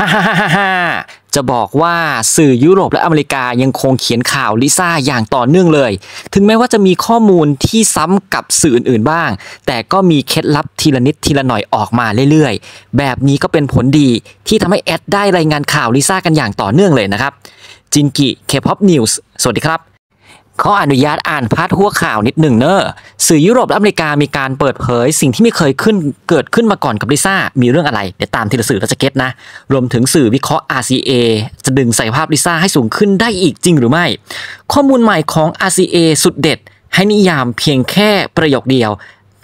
ฮ่าฮ่าฮ่าจะบอกว่าสื่อยุโรปและอเมริกายังคงเขียนข่าวลิซ่าอย่างต่อเนื่องเลย ถึงแม้ว่าจะมีข้อมูลที่ซ้ำกับสื่ออื่น ๆบ้าง แต่ก็มีเคล็ดลับทีละนิดทีละหน่อยออกมาเรื่อยๆ แบบนี้ก็เป็นผลดีที่ทำให้แอดได้รายงานข่าวลิซ่ากันอย่างต่อเนื่องเลยนะครับ จินกิเคป๊อปนิวส์สวัสดีครับขออนุญาตอ่านพาดหัวข่าวนิดหนึ่งเนอะสื่อยุโรป และอเมริกา มีการเปิดเผย สิ่งที่ไม่เคยขึ้นเกิดขึ้นมาก่อนกับลิซ่ามีเรื่องอะไร เดี๋ยวตามทีละสื่อเราจะเก็ตนะรวมถึงสื่อวิเคราะห์ RCA จะดึงใส่ภาพลิซ่าให้สูงขึ้นได้อีกจริงหรือไม่ ข้อมูลใหม่ของ RCA สุดเด็ด ให้นิยามเพียงแค่ประโยคเดียว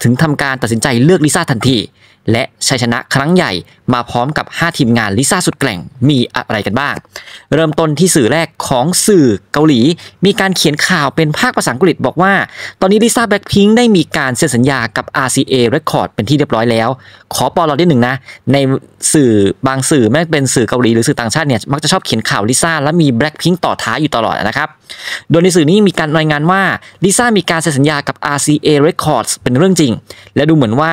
ถึงทำการตัดสินใจเลือกลิซ่าทันที และชัยชนะ ครั้งใหญ่มาพร้อมกับ 5 ทีมงานลิซ่าสุดแกร่ง มีอะไรกันบ้าง เริ่มต้นที่สื่อแรกของสื่อเกาหลี มีการเขียนข่าวเป็นภาคภาษาอังกฤษบอกว่า ตอนนี้ลิซ่าแบ็คพิงได้มีการเซ็นสัญญากับ RCA Record เป็นที่เรียบร้อยแล้ว ขอปลอเราได้หนึ่งนะ ในสื่อบางสื่อแม้เป็นสื่อเกาหลีหรือสื่อต่างชาติเนี่ย มักจะชอบเขียนข่าวลิซ่าและมีแบ็คพิงต่อท้ายอยู่ตลอดนะครับ โดยในสื่อนี้มีการรายงานว่าลิซ่ามีการเซ็นสัญญากับ RCA Records เป็นเรื่องจริง และดูเหมือนว่า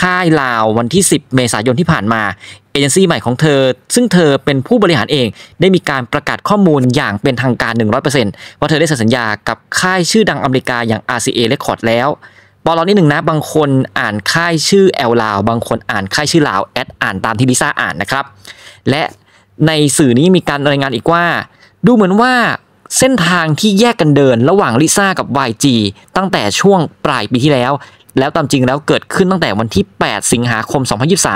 ค่ายลาววันที่ 10 เมษายนที่ผ่านมาเอเจนซี่ใหม่ของเธอ ซึ่งเธอเป็นผู้บริหารเองได้มีการประกาศข้อมูลอย่างเป็นทางการ 100%ว่าเธอได้สัญญากับค่ายชื่อดังอเมริกาอย่าง RCA Record แล้ว บอลนิดหนึ่งนะบางคนอ่านค่ายชื่อแอลลาวบางคนอ่านค่ายชื่อลาวแอดอ่านตามที่ลิซ่าอ่านนะครับ และในสื่อนี้มีการรายงานอีกว่า ดูเหมือนว่าเส้นทางที่แยกกันเดินระหว่างลิซ่ากับ YG ตั้งแต่ช่วงปลายปีที่แล้วแล้วตามจริงแล้วเกิดขึ้นตั้งแต่วันที่ 8 สิงหาคม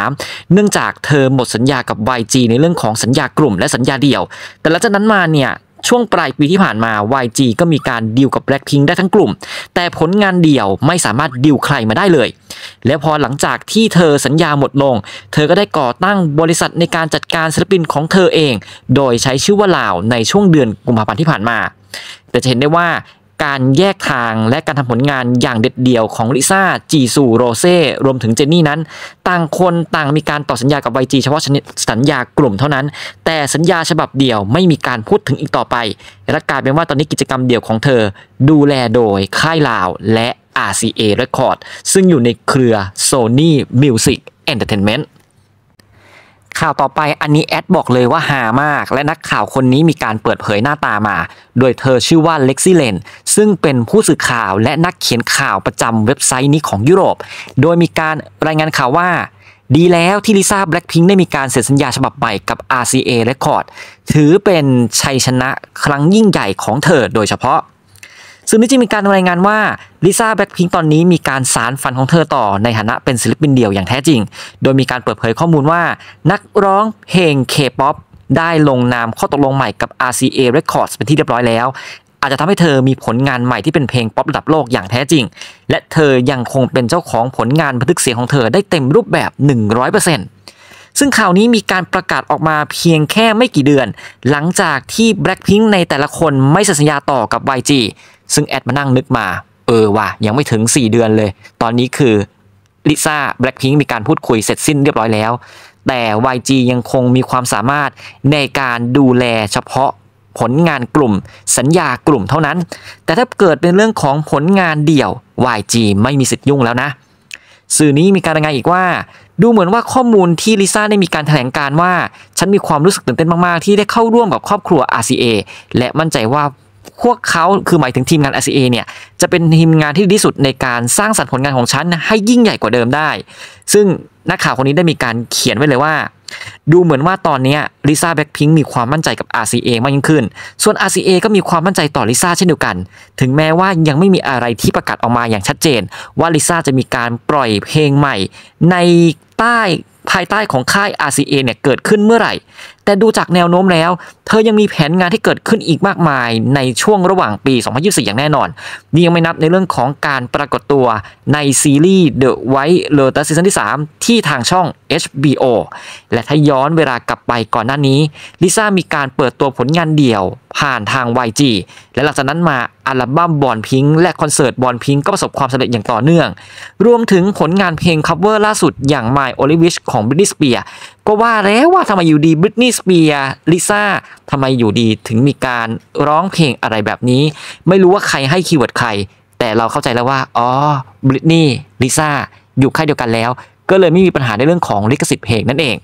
2023 เนื่องจากเธอหมดสัญญากับ YG ในเรื่องของสัญญากลุ่มและสัญญาเดี่ยว แต่หลังจากนั้นมาเนี่ยช่วงปลายปีที่ผ่านมา YG ก็มีการดิวกับ Blackpink ได้ทั้งกลุ่ม แต่ผลงานเดี่ยวไม่สามารถดิวใครมาได้เลย และพอหลังจากที่เธอสัญญาหมดลง เธอก็ได้ก่อตั้งบริษัทในการจัดการศิลปินของเธอเอง โดยใช้ชื่อว่าลาวในช่วงเดือนกุมภาพันธ์ที่ผ่านมาแต่จะเห็นได้ว่าการแยกทางและการทำผลงานอย่างเด็ดเดี่ยวของลิซ่า จีซูโรเซ่รวมถึงเจนนี่นั้น ต่างคนต่างมีการต่อสัญญากับ YG เฉพาะสัญญากลุ่มเท่านั้น แต่สัญญาฉบับเดียวไม่มีการพูดถึงอีกต่อไปและกลายเป็นว่าตอนนี้กิจกรรมเดี่ยวของเธอ ดูแลโดยค่ายลาว และ RCA Record ซึ่งอยู่ในเครือ Sony Music Entertainment ข่าวต่อไปอันนี้แอดบอกเลยว่าหามากและนักข่าวคนนี้มีการเปิดเผยหน้าตามา โดยเธอชื่อว่าเล็กซี่เลนซึ่งเป็นผู้สื่อข่าวและนักเขียนข่าวประจำเว็บไซต์นี้ของยุโรป โดยมีการรายงานข่าวว่า ดีแล้วที่ลิซ่าแบล็คพิงได้มีการเสร็จสัญญาฉบับใหม่กับ RCA Record ถือเป็นชัยชนะครั้งยิ่งใหญ่ของเธอโดยเฉพาะซึ่งนี่จะมีการรายงานว่าลิซ่าแบ็คพิงตอนนี้มีการสารฝันของเธอต่อในฐานะเป็นศิลปินเดี่ยวอย่างแท้จริง โดยมีการเปิดเผยข้อมูลว่า นักร้องเพลงเคป๊อปได้ลงนามข้อตกลงใหม่กับ RCA Records เป็นที่เรียบร้อยแล้ว อาจจะทำให้เธอมีผลงานใหม่ที่เป็นเพลงป๊อประดับโลกอย่างแท้จริง และเธอยังคงเป็นเจ้าของผลงานบันทึกเสียงของเธอได้เต็มรูปแบบ 100%ซึ่งข่าวนี้มีการประกาศออกมาเพียงแค่ไม่กี่เดือน หลังจากที่ Blackpink ในแต่ละคนไม่สัญญาต่อกับ YG ซึ่งแอดมานั่งนึกมา เออว่ะยังไม่ถึง 4 เดือนเลย ตอนนี้คือลิซ่าแบล็คพิงมีการพูดคุยเสร็จสิ้นเรียบร้อยแล้ว แต่ YG ยังคงมีความสามารถในการดูแลเฉพาะผลงานกลุ่ม สัญญากลุ่มเท่านั้น แต่ถ้าเกิดเป็นเรื่องของผลงานเดี่ยว YG ไม่มีสิทธิ์ยุ่งแล้วนะ สื่อนี้มีการรายงานอีกว่า ดูเหมือนว่าข้อมูลที่ลิซ่าได้มีการแถลงการว่าฉันมีความรู้สึกตื่นเต้นมาก ๆ ที่ได้เข้าร่วมกับครอบครัว RCA และมั่นใจว่าพวกเขาคือหมายถึงทีมงาน RCA เนี่ยจะเป็นทีมงานที่ดีที่สุดในการสร้างสรรค์ผลงานของฉันให้ยิ่งใหญ่กว่าเดิมได้ ซึ่งนักข่าวคนนี้ได้มีการเขียนไว้เลยว่า ดูเหมือนว่าตอนนี้ลิซ่าแบ็คพิงมีความมั่นใจกับ RCA มากยิ่งขึ้น ส่วน RCA ก็มีความมั่นใจต่อลิซ่าเช่นเดียวกัน ถึงแม้ว่ายังไม่มีอะไรที่ประกาศออกมาอย่างชัดเจน ว่าลิซ่าจะมีการปล่อยเพลงใหม่ในใต้ภายใต้ของค่าย RCA เนี่ยเกิดขึ้นเมื่อไหร่แต่ดูจากแนวโน้มแล้ว เธอยังมีแผนงานที่เกิดขึ้นอีกมากมายในช่วงระหว่างปี 2024อย่างแน่นอน นี่ยังไม่นับในเรื่องของการปรากฏตัวในซีรีส์ The White Lotus ซีซั่นที่ 3 ที่ทางช่อง HBO และถ้าย้อนเวลากลับไปก่อนหน้านี้ลิซ่ามีการเปิดตัวผลงานเดี่ยวผ่านทาง YG และหลังจากนั้นมาอัลบั้มบอลพิงและคอนเสิร์ตบอลพิงก็ประสบความสำเร็จอย่างต่อเนื่องรวมถึงผลงานเพลงคัฟเวอร์ล่าสุดอย่าง My o l i v i s h ของ Britney Spears ก็ว่าแล้วว่าทำไมอยู่ดีบริตนีย์สเปียร์ลิซ่าทำไมอยู่ดีถึงมีการร้องเพลงอะไรแบบนี้ ไม่รู้ว่าใครให้คีย์เวิร์ดใคร แต่เราเข้าใจแล้วว่าอ๋อบริตนีย์ลิซ่าอยู่ค่ายเดียวกันแล้ว ก็เลยไม่มีปัญหาในเรื่องของลิขสิทธิ์เพลงนั่นเอง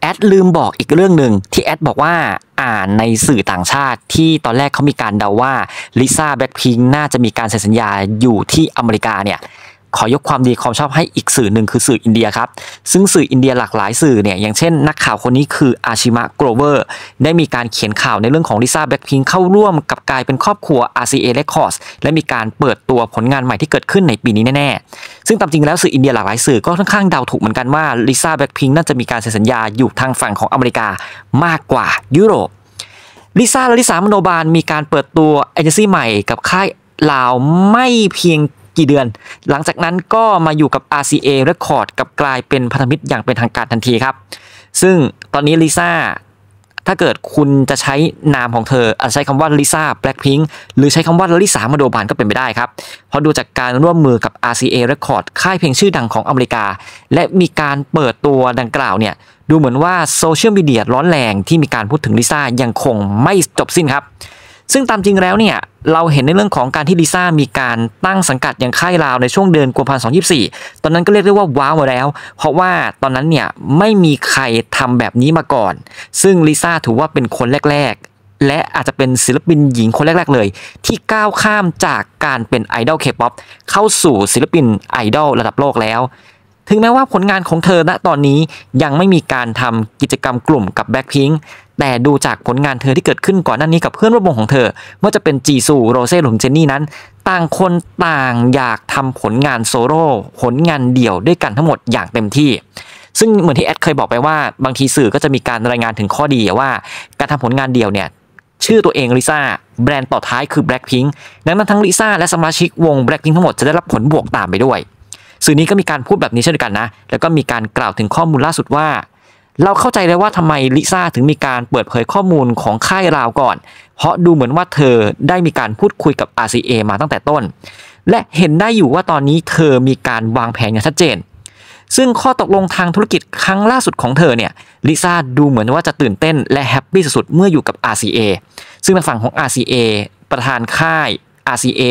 แอดลืมบอกอีกเรื่องหนึ่งที่แอดบอกว่าอ่านในสื่อต่างชาติที่ตอนแรกเขามีการเดาว่าลิซ่าแบ็คพิงน่าจะมีการเซ็นสัญญาอยู่ที่อเมริกาเนี่ยขอยกความดีความชอบให้อีกสื่อหนึ่งคือสื่ออินเดียครับซึ่งสื่ออินเดียหลากหลายสื่อเนี่ยอย่างเช่นนักข่าวคนนี้คืออาชิมะโกลเวอร์ได้มีการเขียนข่าวในเรื่องของลิซ่าแบ็คพิงเข้าร่วมกับกลายเป็นครอบครัว RCA Records และมีการเปิดตัวผลงานใหม่ที่เกิดขึ้นในปีนี้แน่ๆ ซึ่งตามจริงแล้วสื่ออินเดียหลากหลายสื่อก็ค่อนข้างเดาถูกเหมือนกันว่าลิซ่าแบ็คพิงน่าจะมีการเซ็นสัญญาอยู่ทางฝั่งของอเมริกามากกว่ายุโรปลิซ่าและลิ่ามโนบาลมีการเปิดตัวเอเจนซี่ใหม่กับค่ายลาวไม่เพียงี่เดือน หลังจากนั้นก็มาอยู่กับ RCA Record กับกลายเป็นพันธมิตรอย่างเป็นทางการทันทีครับ ซึ่งตอนนี้ลิซ่า ถ้าเกิดคุณจะใช้นามของเธออาจจะใช้คำว่าลิซ่าแบล็คพิงหรือใช้คำว่าลิซ่ามาโดบานก็เป็นไปได้ครับ เพราะดูจากการร่วมมือกับ RCA Record ค่ายเพลงชื่อดังของอเมริกา และมีการเปิดตัวดังกล่าวเนี่ย ดูเหมือนว่าโซเชียลมีเดียร้อนแรงที่มีการพูดถึงลิซ่ายังคงไม่จบสิ้นครับซึ่งตามจริงแล้วเนี่ยเราเห็นในเรื่องของการที่ลิซ่ามีการตั้งสังกัดอย่างค่ายลาวในช่วงเดือนกุมภาพันธ์2024 ตอนนั้นก็เรียกได้ว่าว้าวมาแล้ว เพราะว่าตอนนั้นเนี่ยไม่มีใครทำแบบนี้มาก่อน ซึ่งลิซ่าถือว่าเป็นคนแรกๆ และอาจจะเป็นศิลปินหญิงคนแรกๆเลย ที่ก้าวข้ามจากการเป็นไอดอลเคป๊อปเข้าสู่ศิลปินไอดอลระดับโลกแล้วถึงแม้ว่าผลงานของเธอณตอนนี้ยังไม่มีการทำกิจกรรมกลุ่มกับแบ็คพิงค์แต่ดูจากผลงานเธอที่เกิดขึ้นก่อนหน้านี้กับเพื่อนร่วมวงของเธอเมื่อจะเป็นจีซูโรเซ่หรือเจนนี่นั้นต่างคนต่างอยากทำผลงานโซโล่ผลงานเดี่ยวด้วยกันทั้งหมดอย่างเต็มที่ซึ่งเหมือนที่แอดเคยบอกไปว่าบางทีสื่อก็จะมีการรายงานถึงข้อดีว่า การทำผลงานเดี่ยวเนี่ยชื่อตัวเองลิซ่าแบรนด์ต่อท้ายคือ b l a c k ิงค์ดังนั้นทั้งลิซ่าและสมาชิกวง b l a c k ิงค์ทั้งหมดจะได้รับผลบวกตามไปด้วยสื่อนี้ก็มีการพูดแบบนี้เช่นกันนะ แล้วก็มีการกล่าวถึงข้อมูลล่าสุดว่า เราเข้าใจแล้วว่าทำไมลิซ่าถึงมีการเปิดเผยข้อมูลของค่ายราวก่อน เพราะดูเหมือนว่าเธอได้มีการพูดคุยกับ RCA มาตั้งแต่ต้น และเห็นได้อยู่ว่าตอนนี้เธอมีการวางแผนอย่างชัดเจน ซึ่งข้อตกลงทางธุรกิจครั้งล่าสุดของเธอเนี่ยลิซ่าดูเหมือนว่าจะตื่นเต้นและแฮปปี้สุดๆเมื่ออยู่กับ RCA ซึ่งทางฝั่งของ RCA ประธานค่าย RCA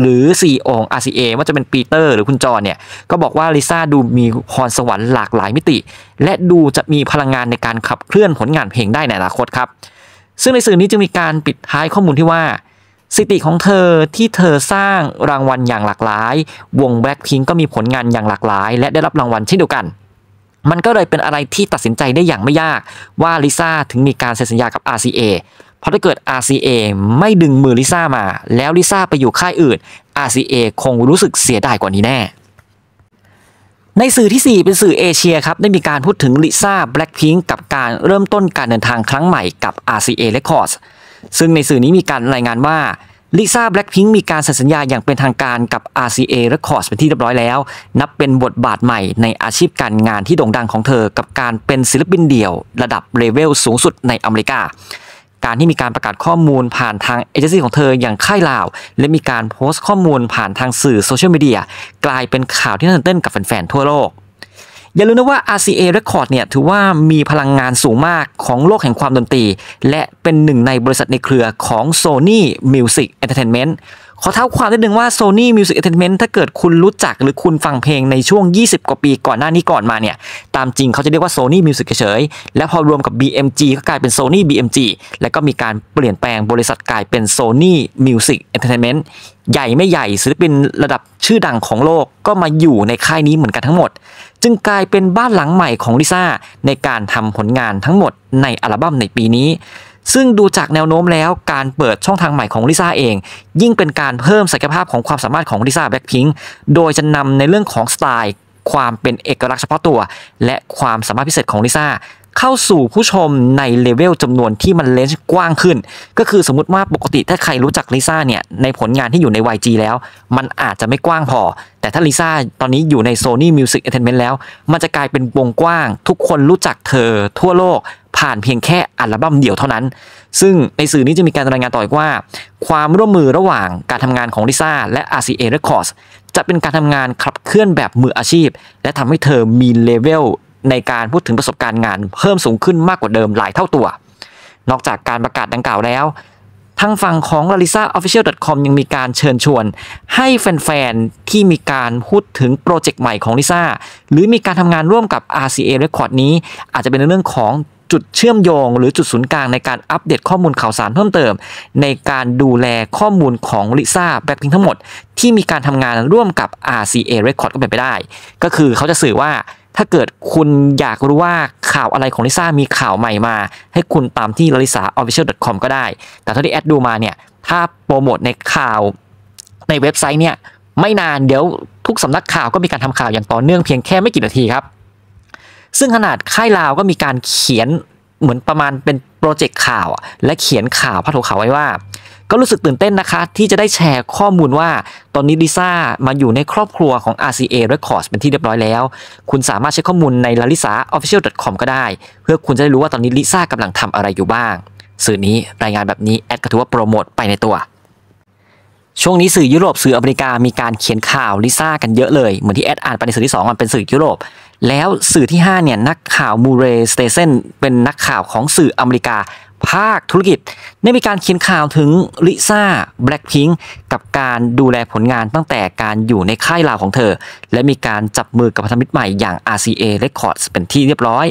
หรือ4ีององ RCA ว่าจะเป็นปีเตอร์หรือคุณจอเนี่ยก็บอกว่าลิซ่าดูมีพรสวรรค์หลากหลายมิติ และดูจะมีพลังงานในการขับเคลื่อนผลงานเพลงได้ในอนาคตครับซึ่งในสื่อนี้จึงมีการปิดท้ายข้อมูลที่ว่า สิติของเธอที่เธอสร้างรางวัลอย่างหลากหลาย วงบล็คพิงก์ก็มีผลงานอย่างหลากหลายและได้รับรางวัลเช่นเดียวกัน มันก็เลยเป็นอะไรที่ตัดสินใจได้อย่างไม่ยาก ว่าลิซ่าถึงมีการเซ็นสัญญากับ RCA เพราะถ้าเกิด RCA ไม่ดึงมือลิซ่ามา แล้วลิซ่าไปอยู่ค่ายอื่น RCA คงรู้สึกเสียดายกว่านี้แน่ ในสื่อที่ 4 เป็นสื่อเอเชียครับได้มีการพูดถึงลิซ่าแบล็คพิงกับการเริ่มต้นการเดินทางครั้งใหม่กับ RCA Records ซึ่งในสื่อนี้มีการรายงานว่าลิซ่าแบล็คพิงมีการเซ็นสัญญาอย่างเป็นทางการกับ RCA Records เป็นที่เรียบร้อยแล้ว นับเป็นบทบาทใหม่ ในอาชีพการงานที่โด่งดังของเธอ กับการเป็นศิลปินเดี่ยวระดับเลเวลสูงสุดในอเมริกาการที่มีการประกาศข้อมูลผ่านทางเอเจนซี่ของเธออย่างค่ายลาว และมีการโพสต์ข้อมูลผ่านทางสื่อโซเชียลมีเดียกลายเป็นข่าวที่น่าตื่นเต้นกับแฟนๆทั่วโลกอย่าลืมนะว่า RCA Record เนี่ยถือว่ามีพลังงานสูงมากของโลกแห่งความดนตรี และเป็นหนึ่งในบริษัทในเครือของ Sony Music Entertainment ขอเท้าความนิดนึงว่า Sony Music Entertainment ถ้าเกิดคุณรู้จักหรือคุณฟังเพลงในช่วง 20 กว่าปีก่อนหน้านี้ก่อนมาเนี่ยตามจริงเขาจะเรียกว่า Sony Music เฉยๆ และพอรวมกับ BMG ก็กลายเป็น Sony BMG แล้วก็มีการเปลี่ยนแปลงบริษัทกลายเป็น Sony Music Entertainment ใหญ่ไม่ใหญ่ศิลปินระดับชื่อดังของโลกก็มาอยู่ในค่ายนี้เหมือนกันทั้งหมด จึงกลายเป็นบ้านหลังใหม่ของลิซ่าในการทำผลงานทั้งหมดในอัลบั้มในปีนี้ซึ่งดูจากแนวโน้มแล้วการเปิดช่องทางใหม่ของลิซ่าเอง ยิ่งเป็นการเพิ่มศักยภาพของความสามารถของลิซ่าแบ็คพิงโดยจะนำในเรื่องของสไตล์ ความเป็นเอกลักษณ์เฉพาะตัว และความสามารถพิเศษของลิซ่าเข้าสู่ผู้ชมในเลเวลจำนวนที่มันเลนส์กว้างขึ้น ก็คือสมมติว่าปกติถ้าใครรู้จักลิซ่าเนี่ยในผลงานที่อยู่ใน YG แล้ว มันอาจจะไม่กว้างพอ แต่ถ้าลิซ่าตอนนี้อยู่ใน Sony Music Entertainment แล้ว มันจะกลายเป็นวงกว้าง ทุกคนรู้จักเธอทั่วโลกผ่านเพียงแค่อัลบั้มเดี่ยวเท่านั้น ซึ่งในสื่อนี้จะมีการรายงานต่ออีกว่า ความร่วมมือระหว่างการทำงานของลิซ่าและ RCA Records จะเป็นการทำงานขับเคลื่อนแบบมืออาชีพ และทำให้เธอมีเลเวล ในการพูดถึงประสบการณ์งาน เพิ่มสูงขึ้นมากกว่าเดิมหลายเท่าตัว นอกจากการประกาศดังกล่าวแล้ว ทางฝั่งของ lalisaofficial.com ยังมีการเชิญชวน ให้แฟน ๆ ที่มีการพูดถึงโปรเจกต์ใหม่ของลิซ่าหรือมีการทำงานร่วมกับ RCA Record นี้ อาจจะเป็นเรื่องของจุดเชื่อมโยงหรือจุดศูนย์กลางในการอัปเดตข้อมูลข่าวสารเพิ่มเติม ในการดูแลข้อมูลของลิซ่าแบ็คพิงทั้งหมดที่มีการทำงานร่วมกับ RCA Record ก็เป็นไปได้ ก็คือเขาจะสื่อว่าถ้าเกิดคุณอยากรู้ว่าข่าวอะไรของลิซ่ามีข่าวใหม่มา ให้คุณตามที่ลิซ่า o f f i c i a l c o m ก็ได้ แต่ถท่าที่แอดดูมาเนี่ยถ้าโปรโมทในข่าวในเว็บไซต์เนี่ยไม่นานเดี๋ยวทุกสำนักข่าวก็มีการทำข่าวอย่างต่อเนื่องเพียงแค่ไม่กี่นาทีครับซึ่งขนาดค่ายลาวก็มีการเขียนเหมือนประมาณเป็นโปรเจกต์ข่าว และเขียนข่าวพาดหัวข่าวไว้ว่า ก็รู้สึกตื่นเต้นนะคะ ที่จะได้แชร์ข้อมูลว่าตอนนี้ลิซ่ามาอยู่ในครอบครัวของ RCA Records เป็นที่เรียบร้อยแล้ว คุณสามารถใช้ข้อมูลในล a l i s า o f f i c i a l c o m ก็ได้ เพื่อคุณจะได้รู้ว่าตอนนี้ลิซ่ากำลังทำอะไรอยู่บ้าง สื่อนี้รายงานแบบนี้แอดกระถือว่าโปรโมทไปในตัวช่วงนี้สื่อยุโรปสื่ออเมริกามีการเขียนข่าวลิซ่ากันเยอะเลยเหมือนที่แอดอ่านไปในสื่อที่2มันเป็นสื่อยุโรปแล้วสื่อที่5เนี่ยนักข่าวมูเรสเตเซนเป็นนักข่าวของสื่ออเมริกา ภาคธุรกิจได้มีการเขียนข่าวถึงลิซ่าแบล็คพิงกับการดูแลผลงานตั้งแต่การอยู่ในค่ายลาวของเธอ และมีการจับมือกับพันธมิตรใหม่อย่าง RCA Records เป็นที่เรียบร้อย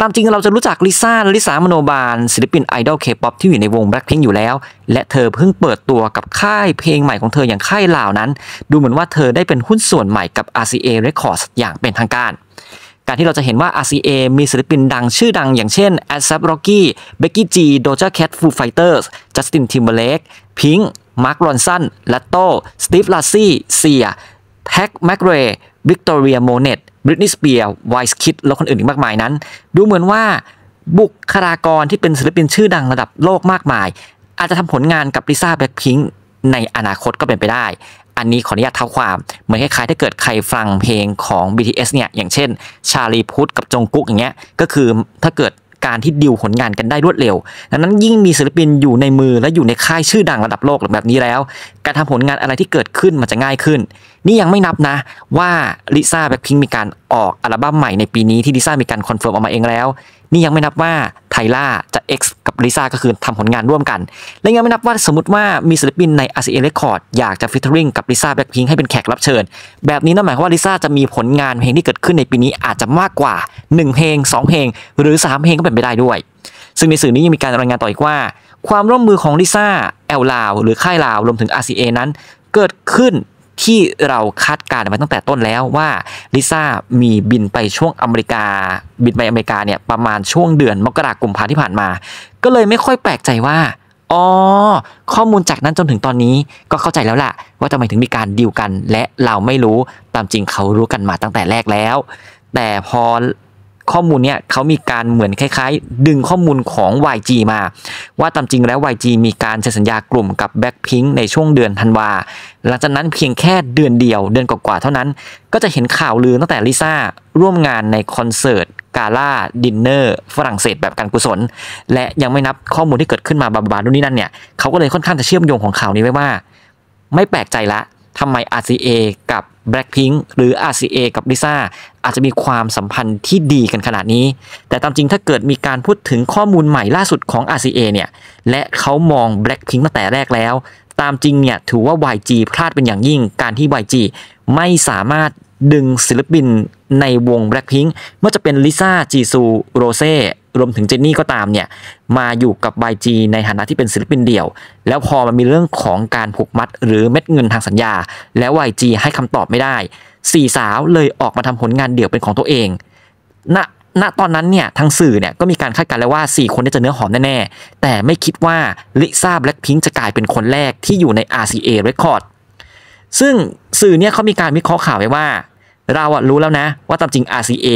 ตามจริงเราจะรู้จักลิซ่าลิซามโนบาลศิลปินไอดอลเคป๊อปที่อยู่ในวงแบล็คพิงอยู่แล้ว และเธอเพิ่งเปิดตัวกับค่ายเพลงใหม่ของเธออย่างค่ายลาวนั้น ดูเหมือนว่าเธอได้เป็นหุ้นส่วนใหม่กับ RCA Records อย่างเป็นทางการ การที่เราจะเห็นว่า RCA มีศิลปินดังชื่อดังอย่างเช่น a s a p Rocky Becky G Doja Cat Foo Fighters Justin Timberlake Pink Mark Ronson Latto Steve Lacy เซียแ g ็กแมกเรย์วิกตอเรียโมเนตบริทนีย์สเปียร์ไวส์คิด และคนอื่นอีกมากมายนั้น ดูเหมือนว่าบุคลากรที่เป็นศิลปินชื่อดังระดับโลกมากมาย อาจจะทำผลงานกับลิซ่าแบ็คพิงค์ในอนาคตก็เป็นไปได้ อันนี้ขออนุญาตเท่าความ เหมือนคล้าย ๆ ถ้าเกิดใครฟังเพลงของ BTS เนี่ยอย่างเช่น ชาลีพุทธกับจงกุ๊กอย่างเงี้ยก็คือถ้าเกิดการที่ดิวผลงานกันได้รวดเร็ว ดังนั้นยิ่งมีศิลปินอยู่ในมือและอยู่ในค่ายชื่อดังระดับโลกแบบนี้แล้ว การทำผลงานอะไรที่เกิดขึ้นมันจะง่ายขึ้น นี่ยังไม่นับนะว่าลิซ่าแบ็คพิงมีการออกอัลบั้มใหม่ในปีนี้ที่ลิซ่ามีการคอนเฟิร์มออกมาเองแล้ว นี่ยังไม่นับว่าไทล่า จะ X กับลิซ่าก็คือทำผลงานร่วมกัน และยังไม่นับว่าสมมติว่ามีศิลปินในอาเซียนเรคคอร์ดอยากจะฟิทเทอริงกับลิซ่าแบล็คพิงให้เป็นแขกรับเชิญ แบบนี้นั่นหมายความว่าลิซ่าจะมีผลงานเพลงที่เกิดขึ้นในปีนี้อาจจะมากกว่า 1 เพลง 2 เพลง หรือ 3 เพลงก็เป็นไปได้ด้วย ซึ่งในสื่อนี้ยังมีการรายงานต่ออีกว่า ความร่วมมือของลิซ่าแอลลาวหรือค่ายลาวรวมถึง RCA นั้นเกิดขึ้นที่เราคาดการณ์มาตั้งแต่ต้นแล้วว่าลิซ่ามีบินไปช่วงอเมริกา บินไปอเมริกาเนี่ยประมาณช่วงเดือนมกราคมพาที่ผ่านมา ก็เลยไม่ค่อยแปลกใจว่า อ๋อ ข้อมูลจากนั้นจนถึงตอนนี้ก็เข้าใจแล้วล่ะ ว่าทำไมถึงมีการดีลกัน และเราไม่รู้ตามจริงเขารู้กันมาตั้งแต่แรกแล้ว แต่พอข้อมูลเนี้ยเขามีการเหมือนคล้ายๆ ดึงข้อมูลของ YG มา ว่าตามจริงแล้ว YG มีการเซ็นสัญญากลุ่มกับ b l a c k ิง n k ในช่วงเดือนธันวาหลังจากนั้นเพียงแค่เดือนเดียวเดือนกว่าๆเท่านั้น ก็จะเห็นข่าวลือตั้งแต่ลิซ่า ร่วมงานในคอนเสิร์ตกาล่าดินเนอร์ฝรั่งเศสแบบการกุศล และยังไม่นับข้อมูลที่เกิดขึ้นมาบาบาๆนู่นนี่นั่นเนี่ยเขาก็เลยค่อนข้างจะเชื่อมโยงของข่าวนี้ไว้ว่า ไม่แปลกใจละทำไม RCA กับ Blackpink หรือ RCA กับ Lisa อาจจะมีความสัมพันธ์ที่ดีกันขนาดนี้ แต่ตามจริงถ้าเกิดมีการพูดถึงข้อมูลใหม่ล่าสุดของ RCA เนี่ย และเขามอง Blackpink ตั้งแต่แรกแล้ว ตามจริงเนี่ยถือว่า YG พลาดเป็นอย่างยิ่งการที่ YG ไม่สามารถดึงศิลปินในวง Blackpink ไม่ว่าจะเป็นลิซ่าจีซูโรเซรวมถึงเจนนี่ก็ตามเนี่ยมาอยู่กับ YG ในฐานะที่เป็นศิลปินเดี่ยว แล้วพอมันมีเรื่องของการผูกมัดหรือเม็ดเงินทางสัญญา แล้ว YG ให้คำตอบไม่ได้สี่สาวเลยออกมาทำผลงานเดี่ยวเป็นของตัวเองณณตอนนั้นเนี่ยทางสื่อเนี่ยก็มีการคาดการณ์แล้วว่า 4 คนนี้จะเนื้อหอมแน่ๆ แต่ไม่คิดว่าลิซ่าแบล็คพิงจะกลายเป็นคนแรกที่อยู่ใน RCA Record ซึ่งสื่อเนี่ยเขามีการวิเคราะห์ข่าวไว้ว่า เราอะรู้แล้วนะว่าตามจริง RCA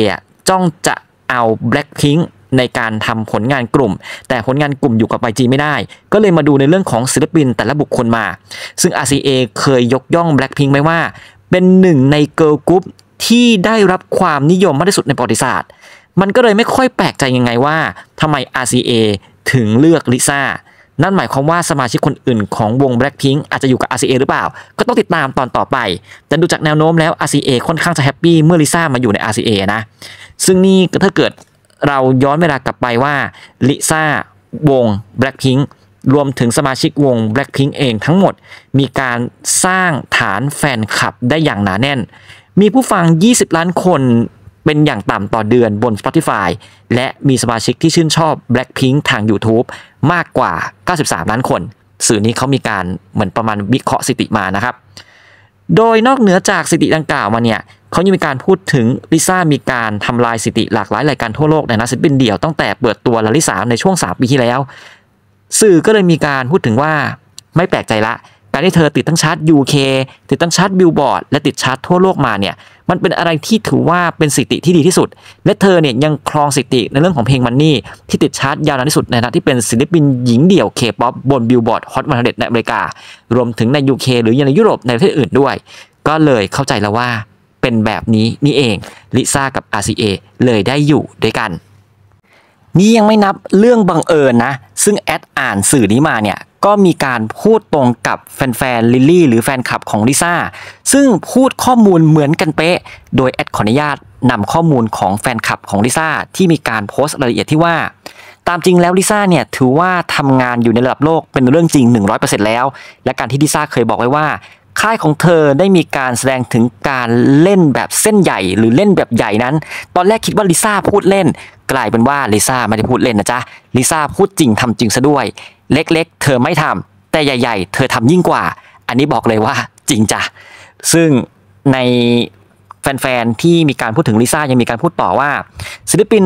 จ้องจะเอาบล็ c พิงค์ในการทำผลงานกลุ่ม แต่ผลงานกลุ่มอยู่กับ YG ไม่ได้ ก็เลยมาดูในเรื่องของศิลปินแต่ละบุคคลมา ซึ่ง RCA เคยยกย่อง Blackpink ไหมว่า เป็นหนึ่งในเกิร์ลกรุ๊ปที่ได้รับความนิยมมากที่สุดในประวัติศาสตร์ มันก็เลยไม่ค่อยแปลกใจยังไงว่า ทำไม RCA ถึงเลือกลิซ่านั่นหมายความว่าสมาชิกคนอื่น ของวง Blackpink อาจจะอยู่กับ RCA หรือเปล่า ก็ต้องติดตามตอนต่อไป แต่ดูจากแนวโน้มแล้ว RCA ค่อนข้างจะแฮปปี้เมื่อลิซ่ามาอยู่ใน RCA นะซึ่งนี่ถ้าเกิดเราย้อนเวลากลับไปว่าลิซ่าวง Blackpink รวมถึงสมาชิกวง Blackpink เองทั้งหมด มีการสร้างฐานแฟนคลับได้อย่างหนาแน่น มีผู้ฟัง 20 ล้านคนเป็นอย่างต่ำต่อเดือนบน Spotify และมีสมาชิกที่ชื่นชอบ Blackpink ทาง YouTube มากกว่า 93 ล้านคน สื่อนี้เขามีการเหมือนประมาณวิเคราะห์สิติมานะครับโดยนอกเหนือจากสถิติดังกล่าวมาเนี่ย เขายังมีการพูดถึงลิซ่ามีการทำลายสถิติหลากหลายรายการทั่วโลก ในนัสศิลปินเดี่ยวตั้งแต่เปิดตัวลาลิาในช่วง 3 ปีที่แล้ว สื่อก็เลยมีการพูดถึงว่าไม่แปลกใจละการที่เธอติดตั้งชาร์ต UK ติดตั้งชาร์ตบิลบอร์ดและติดชาร์จทั่วโลกมาเนี่ยมันเป็นอะไรที่ถือว่าเป็นสิติที่ดีที่สุด และเธอเนี่ยยังครองสิติในเรื่องของเพลงมันนี่ ที่ติดชาร์ตยาวนานที่สุดในฐานะที่เป็นศิลปินหญิงเดี่ยวเคป๊อปบนบิลบอร์ดฮอตวันเด็ดในอเมริการวมถึงใน UK หรือในยุโรปในประเทศอื่นด้วย ก็เลยเข้าใจแล้วว่าเป็นแบบนี้นี่เองลิซ่ากับ RCA เลยได้อยู่ด้วยกันนี่ยังไม่นับเรื่องบังเอิญนะซึ่งแอดอ่านสื่อนี้มาเนี่ยก็มีการพูดตรงกับแฟนๆลิลลี่หรือแฟนคลับของลิซ่าซึ่งพูดข้อมูลเหมือนกันเป๊ะ โดยแอดขออนุญาตนำข้อมูลของแฟนคลับของลิซ่าที่มีการโพสต์รายละเอียดที่ว่า ตามจริงแล้วลิซ่าเนี่ยถือว่าทำงานอยู่ในระดับโลกเป็นเรื่องจริง 100%แล้ว และการที่ลิซ่าเคยบอกไว้ว่าค่ายของเธอได้มีการแสดงถึงการเล่นแบบเส้นใหญ่หรือเล่นแบบใหญ่นั้น ตอนแรกคิดว่าลิซ่าพูดเล่น กลายเป็นว่าลิซ่าไม่ได้พูดเล่นนะจ๊ะ ลิซ่าพูดจริงทำจริงซะด้วย เล็กๆเธอไม่ทำ แต่ใหญ่ ๆ เธอทำยิ่งกว่า อันนี้บอกเลยว่าจริงจ้ะซึ่งในแฟน ๆ ที่มีการพูดถึงลิซ่ายังมีการพูดต่อว่าศิลปิน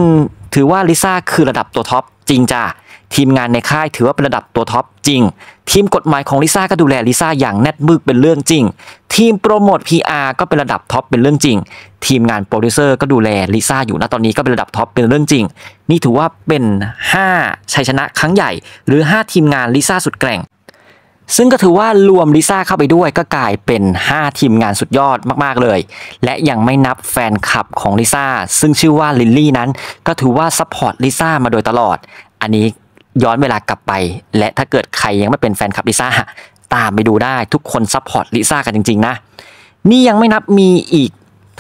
ถือว่าลิซ่าคือระดับตัวท็อปจริงจ้ะทีมงานในค่ายถือว่าเป็นระดับตัวท็อปจริง ทีมกฎหมายของลิซ่าก็ดูแลลิซ่าอย่างแนบมึกเป็นเรื่องจริง ทีมโปรโมท PR ก็เป็นระดับท็อปเป็นเรื่องจริง ทีมงานโปรดิวเซอร์ก็ดูแลลิซ่าอยู่นะตอนนี้ก็เป็นระดับท็อปเป็นเรื่องจริง นี่ถือว่าเป็น 5 ชัยชนะครั้งใหญ่ หรือ 5 ทีมงานลิซ่าสุดแกร่ง ซึ่งก็ถือว่ารวมลิซ่าเข้าไปด้วยก็กลายเป็น5 ทีมงานสุดยอดมากๆเลย และยังไม่นับแฟนคลับของลิซ่า ซึ่งชื่อว่าลิลลี่นั้น ก็ถือว่าซัพพอร์ตลิซ่ามาโดยตลอด อันนี้ย้อนเวลากลับไปและถ้าเกิดใครยังไม่เป็นแฟนคลับลิซ่าตามไปดูได้ทุกคนซัพพอร์ตลิซ่ากันจริงๆนะนี่ยังไม่นับมีอีก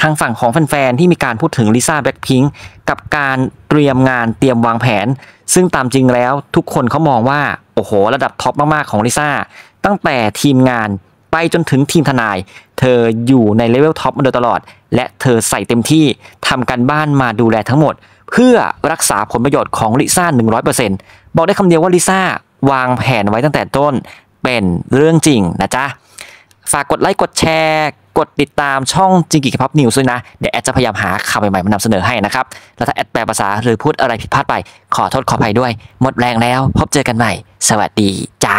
ทางฝั่งของแฟนๆที่มีการพูดถึงลิซ่าแบ็คพิงกับการเตรียมงานเตรียมวางแผน ซึ่งตามจริงแล้วทุกคนเขามองว่า โอ้โหระดับท็อปมากๆของลิซ่าตั้งแต่ทีมงานไปจนถึงทีมทนาย เธออยู่ในเลเวลท็อปมาโดยตลอด และเธอใส่เต็มที่ทำการบ้านมาดูแลทั้งหมดเพื่อรักษาผลประโยชน์ของลิซ่า100%บอกได้คำเดียวว่าลิซ่าวางแผนไว้ตั้งแต่ต้นเป็นเรื่องจริงนะจ๊ะ ฝากกดไลค์ กดแชร์ กดติดตามช่องจิงกิคพับนิวส์ด้วยนะ เดี๋ยวแอดจะพยายามหาข่าวใหม่ๆมานำเสนอให้นะครับ แล้วถ้าแอดแปลภาษาหรือพูดอะไรผิดพลาดไปขอโทษขออภัยด้วย หมดแรงแล้ว พบเจอกันใหม่สวัสดีจ้า